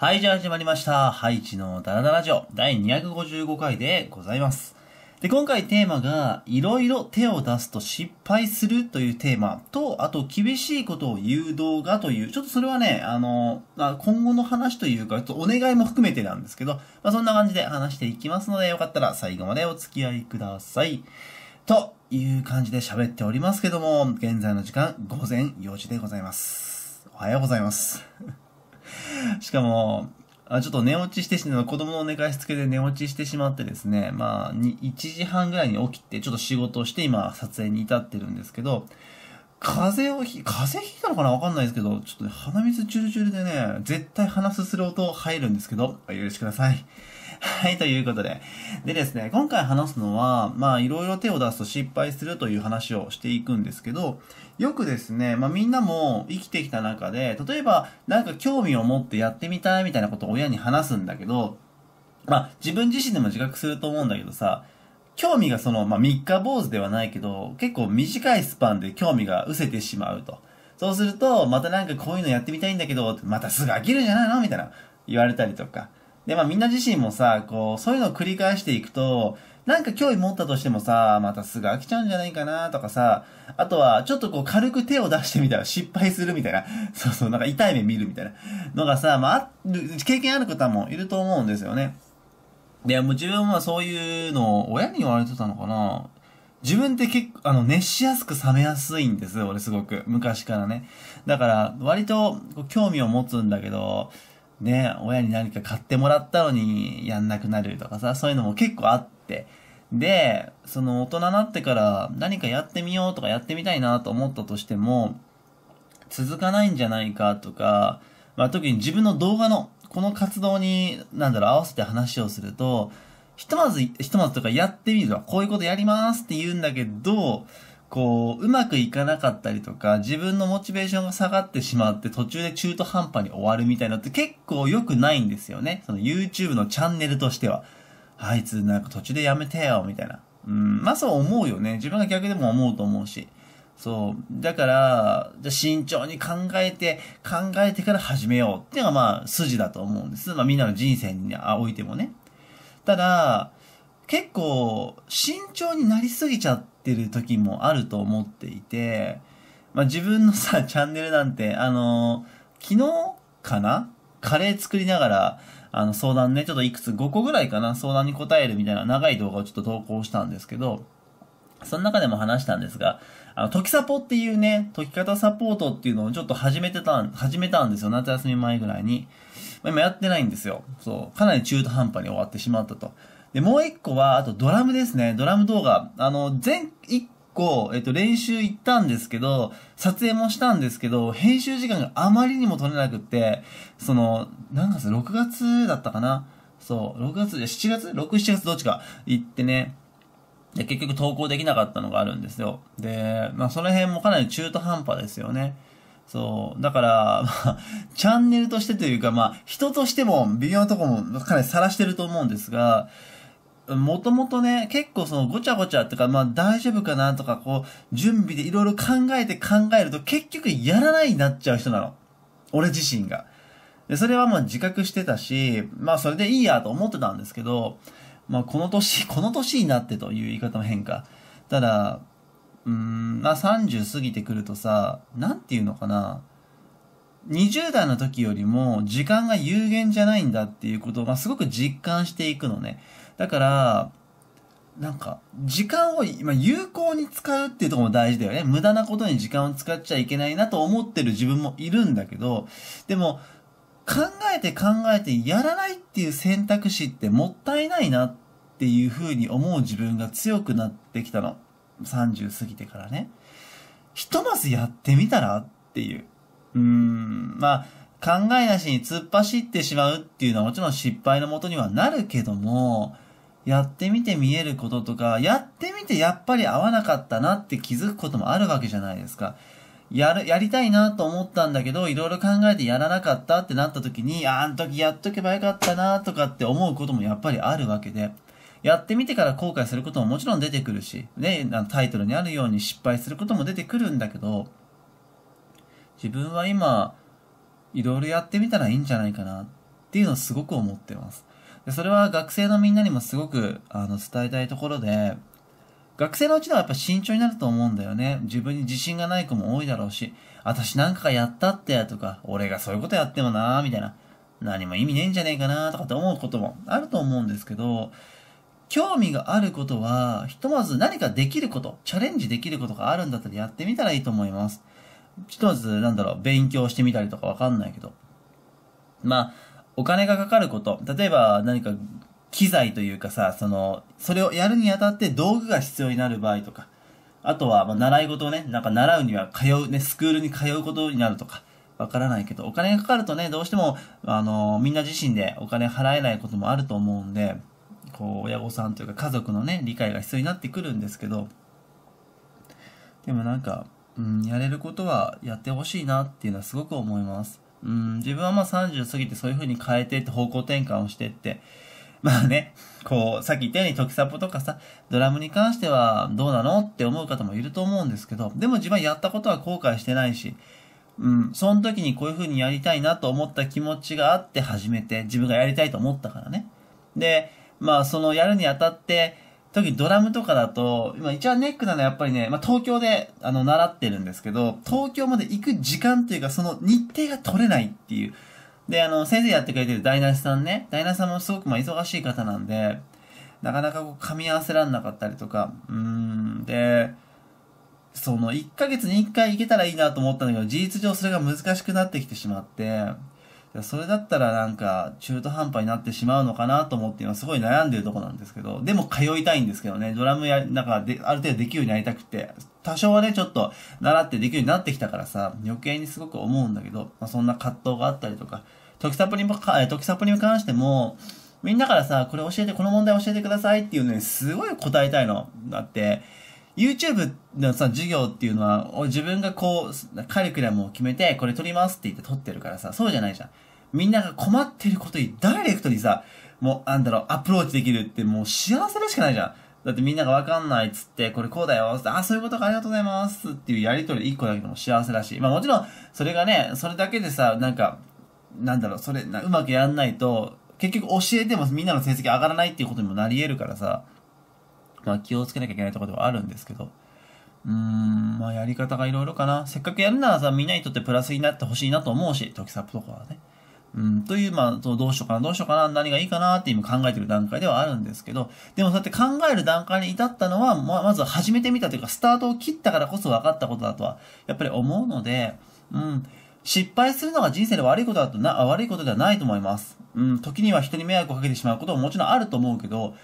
はい、じゃあ始まりました。ハイチのダラダラジオ第255回でございます。で、今回テーマが、いろいろ手を出すと失敗するというテーマと、あと厳しいことを言う動画という、ちょっとそれはね、あの、ま今後の話というか、ちょっとお願いも含めてなんですけど、まあ、そんな感じで話していきますので、よかったら最後までお付き合いください。という感じで喋っておりますけども、現在の時間午前4時でございます。おはようございます。しかも、あちょっと寝落ちしてし、子供の寝かしつけで寝落ちしてしまってですね、まあ、1時半ぐらいに起きて、ちょっと仕事をして今撮影に至ってるんですけど、風邪をひ、風邪ひいたのかなわかんないですけど、ちょっと、ね、鼻水ジュルジュルでね、絶対鼻すする音入るんですけど、お許しください。はい、ということで。でですね、今回話すのは、まあ、いろいろ手を出すと失敗するという話をしていくんですけど、よくですね、まあみんなも生きてきた中で、例えば、なんか興味を持ってやってみたいみたいなことを親に話すんだけど、まあ自分自身でも自覚すると思うんだけどさ、興味がその、まあ、3日坊主ではないけど、結構短いスパンで興味が失せてしまうと。そうすると、またなんかこういうのやってみたいんだけど、またすぐ飽きるんじゃないのみたいな言われたりとか。で、まあみんな自身もさ、こう、そういうのを繰り返していくと、なんか興味持ったとしてもさ、またすぐ飽きちゃうんじゃないかなとかさ、あとは、ちょっとこう軽く手を出してみたら失敗するみたいな、そうそう、なんか痛い目見るみたいなのがさ、まあ、経験ある方もいると思うんですよね。いや、もう自分はそういうのを親に言われてたのかな自分って結構、あの、熱しやすく冷めやすいんです、俺すごく。昔からね。だから、割と、興味を持つんだけど、ね、親に何か買ってもらったのにやんなくなるとかさ、そういうのも結構あって。で、その大人になってから何かやってみようとかやってみたいなと思ったとしても、続かないんじゃないかとか、まあ、特に自分の動画のこの活動に、なんだろう、合わせて話をすると、ひとまず、ひとまずとかやってみるわ。こういうことやりますって言うんだけど、こう、うまくいかなかったりとか、自分のモチベーションが下がってしまって、途中で中途半端に終わるみたいなって結構良くないんですよね。その YouTube のチャンネルとしては。あいつなんか途中でやめてよ、みたいな。うん、まあそう思うよね。自分が逆でも思うと思うし。そう。だから、じゃ慎重に考えて、考えてから始めようっていうのがまあ筋だと思うんです。まあみんなの人生においてもね。ただ、結構慎重になりすぎちゃってる時もあると思っていて、まあ自分のさ、チャンネルなんて、あの、昨日かなカレー作りながら、あの相談ね、ちょっといくつ、5個ぐらいかな、相談に答えるみたいな長い動画をちょっと投稿したんですけど、その中でも話したんですが、あの、時サポっていうね、解き方サポートっていうのをちょっと始めてた、始めたんですよ。夏休み前ぐらいに。まあ、今やってないんですよ。そう。かなり中途半端に終わってしまったと。で、もう一個は、あとドラムですね。ドラム動画。あの、全、一個、えっと、練習行ったんですけど、撮影もしたんですけど、編集時間があまりにも取れなくって、その、何月 ?6 月だったかなそう、6月、7月 ?6、7月どっちか行ってね。で、結局投稿できなかったのがあるんですよ。で、まあその辺もかなり中途半端ですよね。そう。だから、まあ、チャンネルとしてというか、まあ、人としても微妙なとこもかなり晒してると思うんですが、もともとね、結構そのごちゃごちゃってか、まあ大丈夫かなとか、こう、準備でいろいろ考えて考えると、結局やらないになっちゃう人なの。俺自身が。で、それはまあ自覚してたし、まあそれでいいやと思ってたんですけど、まあ、この年、この年になってという言い方も変か。ただ、うん、まあ、30過ぎてくるとさ、なんていうのかな。20代の時よりも時間が有限じゃないんだっていうことを、ますごく実感していくのね。だから、なんか、時間を、まあ、有効に使うっていうとこも大事だよね。無駄なことに時間を使っちゃいけないなと思ってる自分もいるんだけど、でも、考えて考えてやらないっていう選択肢ってもったいないなっていうふうに思う自分が強くなってきたの。30過ぎてからね。ひとまずやってみたらっていう。うーん、まあ、考えなしに突っ走ってしまうっていうのはもちろん失敗のもとにはなるけども、やってみて見えることとか、やってみてやっぱり合わなかったなって気づくこともあるわけじゃないですか。やる、やりたいなと思ったんだけど、いろいろ考えてやらなかったってなった時に、あん時やっとけばよかったなとかって思うこともやっぱりあるわけで、やってみてから後悔することももちろん出てくるし、ね、タイトルにあるように失敗することも出てくるんだけど、自分は今、いろいろやってみたらいいんじゃないかなっていうのをすごく思ってます。でそれは学生のみんなにもすごくあの伝えたいところで、学生のうちのはやっぱ慎重になると思うんだよね。自分に自信がない子も多いだろうし、私なんかがやったってとか、俺がそういうことやってもなーみたいな、何も意味ねえんじゃねえかなーとかって思うこともあると思うんですけど、興味があることは、ひとまず何かできること、チャレンジできることがあるんだったらやってみたらいいと思います。ひとまず、なんだろう、勉強してみたりとかわかんないけど。まあ、お金がかかること、例えば何か機材というかさ、その、それをやるにあたって道具が必要になる場合とか、あとは、ま習い事をね、なんか習うには通うね、スクールに通うことになるとか、わからないけど、お金がかかるとね、どうしても、あの、みんな自身でお金払えないこともあると思うんで、こう、親御さんというか家族のね、理解が必要になってくるんですけど、でもなんか、うん、やれることはやってほしいなっていうのはすごく思います。うん、自分はまあ30過ぎてそういう風に変えてって方向転換をしてって、まあね、こう、さっき言ったように時サポとかさ、ドラムに関してはどうなのって思う方もいると思うんですけど、でも自分やったことは後悔してないし、うん、その時にこういう風にやりたいなと思った気持ちがあって始めて、自分がやりたいと思ったからね。で、まあそのやるにあたって、特にドラムとかだと、今一番ネックなのはやっぱりね、まあ東京であの習ってるんですけど、東京まで行く時間というかその日程が取れないっていう、で、あの、先生やってくれてるダイナさんね、ダイナさんもすごくまあ忙しい方なんで、なかなかこう噛み合わせらんなかったりとか、うん、で、その1ヶ月に1回行けたらいいなと思ったんだけど、事実上それが難しくなってきてしまって、それだったらなんか中途半端になってしまうのかなと思って今すごい悩んでるとこなんですけど、でも通いたいんですけどね、ドラムや、なんかで、ある程度できるようになりたくて、多少はね、ちょっと習ってできるようになってきたからさ、余計にすごく思うんだけど、まあ、そんな葛藤があったりとか、時サプにもか、え、時サプに関しても、みんなからさ、これ教えて、この問題教えてくださいっていうのにすごい答えたいのがあって、YouTube のさ、授業っていうのは、自分がこう、カリキュラムを決めて、これ撮りますって言って撮ってるからさ、そうじゃないじゃん。みんなが困ってることにダイレクトにさ、もう、なんだろう、アプローチできるってもう幸せでしかないじゃん。だってみんながわかんないっつって、これこうだよって、あ、そういうことかありがとうございますっていうやりとり一個だけでも幸せらし。まあもちろん、それがね、それだけでさ、なんか、なんだろう、それ、うまくやんないと、結局教えてもみんなの成績上がらないっていうことにもなり得るからさ。まあ、気をつけなきゃいけないところではあるんですけど、うーん、まあ、やり方がいろいろかな。せっかくやるならさ、みんなにとってプラスになってほしいなと思うし、時サップとかはね。うん、という、まあ、どうしようかな、どうしようかな、何がいいかなって今考えてる段階ではあるんですけど、でもそうやって考える段階に至ったのは、まあ、まず始めてみたというか、スタートを切ったからこそ分かったことだとは、やっぱり思うので、うん、失敗するのが人生で悪いことだとな、悪いことではないと思います。うん、時には人に迷惑をかけてしまうことももちろんあると思うけど、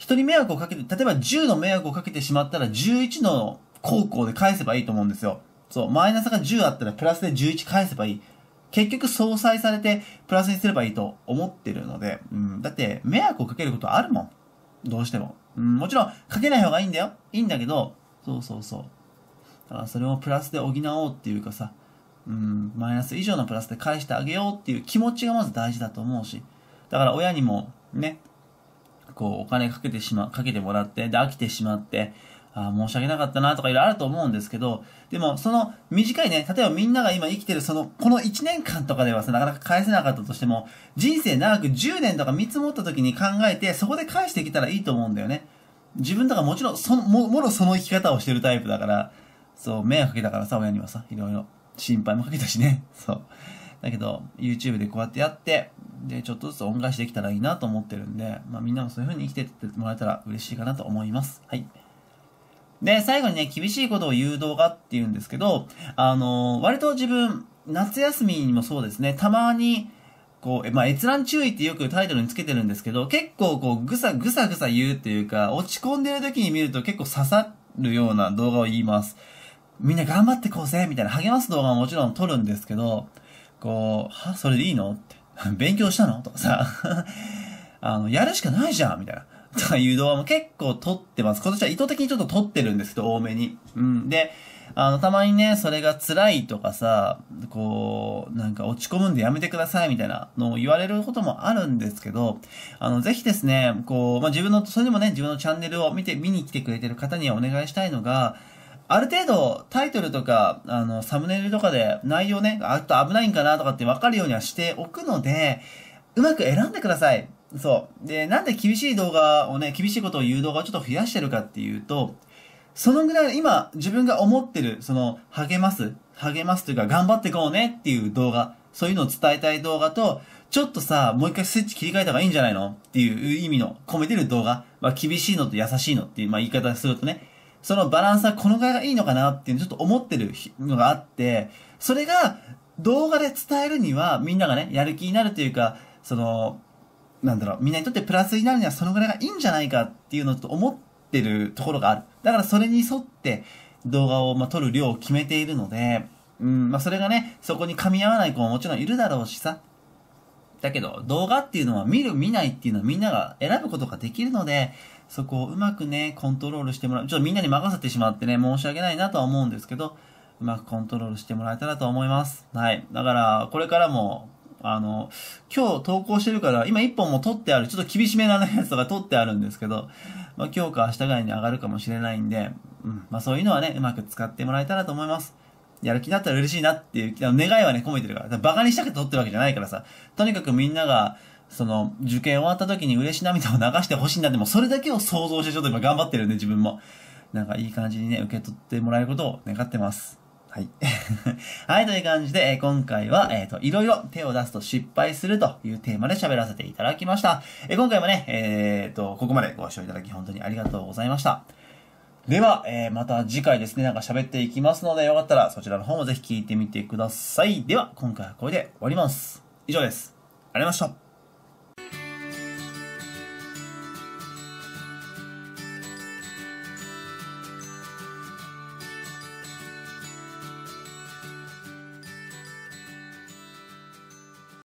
人に迷惑をかけて、例えば10の迷惑をかけてしまったら11の高校で返せばいいと思うんですよ。そう、マイナスが10あったらプラスで11返せばいい。結局相殺されてプラスにすればいいと思ってるので、うん、だって迷惑をかけることあるもん。どうしても。うん、もちろんかけない方がいいんだよ。いいんだけど、そうそうそう。だからそれをプラスで補おうっていうかさ、うん、マイナス以上のプラスで返してあげようっていう気持ちがまず大事だと思うし、だから親にもね、こうお金かけてしま、かけてもらって、で飽きてしまって、あ申し訳なかったなとかいろいろあると思うんですけど、でもその短いね、例えばみんなが今生きてるその、この1年間とかではさ、なかなか返せなかったとしても、人生長く10年とか見積もった時に考えて、そこで返してきたらいいと思うんだよね。自分とかもちろん、その、も、もろその生き方をしてるタイプだから、そう、迷惑かけたからさ、親にはさ、いろいろ。心配もかけたしね。そう。だけど、YouTube でこうやってやって、で、ちょっとずつ恩返しできたらいいなと思ってるんで、まあみんなもそういう風に生きてってもらえたら嬉しいかなと思います。はい。で、最後にね、厳しいことを言う動画っていうんですけど、あのー、割と自分、夏休みにもそうですね、たまに、こう、まあ、閲覧注意ってよくタイトルにつけてるんですけど、結構こう、ぐさぐさぐさ言うっていうか、落ち込んでる時に見ると結構刺さるような動画を言います。みんな頑張ってこうぜみたいな励ます動画ももちろん撮るんですけど、こう、はそれでいいのって。勉強したのとかさ、あの、やるしかないじゃんみたいな。とかいう動画も結構撮ってます。今年は意図的にちょっと撮ってるんですけど、多めに。うん。で、あの、たまにね、それが辛いとかさ、こう、なんか落ち込むんでやめてくださいみたいなのを言われることもあるんですけど、あの、ぜひですね、こう、まあ、自分の、それでもね、自分のチャンネルを見て、見に来てくれてる方にはお願いしたいのが、ある程度タイトルとか、あの、サムネイルとかで内容ね、あと危ないんかなとかってわかるようにはしておくので、うまく選んでください。そう。で、なんで厳しい動画をね、厳しいことを言う動画をちょっと増やしてるかっていうと、そのぐらい今自分が思ってる、その、励ます、励ますというか頑張っていこうねっていう動画、そういうのを伝えたい動画と、ちょっとさ、もう一回スイッチ切り替えた方がいいんじゃないのっていう意味の込めてる動画、まあ厳しいのと優しいのっていう、まあ言い方するとね、そのバランスはこのぐらいがいいのかなっていうちょっと思ってるのがあって、それが動画で伝えるにはみんながね、やる気になるというか、その、なんだろう、みんなにとってプラスになるにはそのぐらいがいいんじゃないかっていうのと思ってるところがある。だからそれに沿って動画を、まあ、撮る量を決めているので、うん、まあ、それがね、そこに噛み合わない子ももちろんいるだろうしさ。だけど、動画っていうのは見る見ないっていうのはみんなが選ぶことができるので、そこをうまくね、コントロールしてもらう。ちょっとみんなに任せてしまってね、申し訳ないなとは思うんですけど、うまくコントロールしてもらえたらと思います。はい。だから、これからも、あの、今日投稿してるから、今一本も取ってある、ちょっと厳しめなやつとか取ってあるんですけど、まあ、今日か明日ぐらいに上がるかもしれないんで、うん、まあそういうのはね、うまく使ってもらえたらと思います。やる気になったら嬉しいなっていう、願いはね、込めてるから。からバカにしたくて撮ってるわけじゃないからさ、とにかくみんなが、その、受験終わった時に嬉し涙を流してほしいんだでも、それだけを想像してちょっと今頑張ってるんで、自分も。なんかいい感じにね、受け取ってもらえることを願ってます。はい。はい、という感じで、え今回は、えっ、ー、と、いろいろ手を出すと失敗するというテーマで喋らせていただきました。えー、今回もね、えっ、と、ここまでご視聴いただき本当にありがとうございました。では、えまた次回ですね、なんか喋っていきますので、よかったらそちらの方もぜひ聞いてみてください。では、今回はこれで終わります。以上です。ありがとうございました。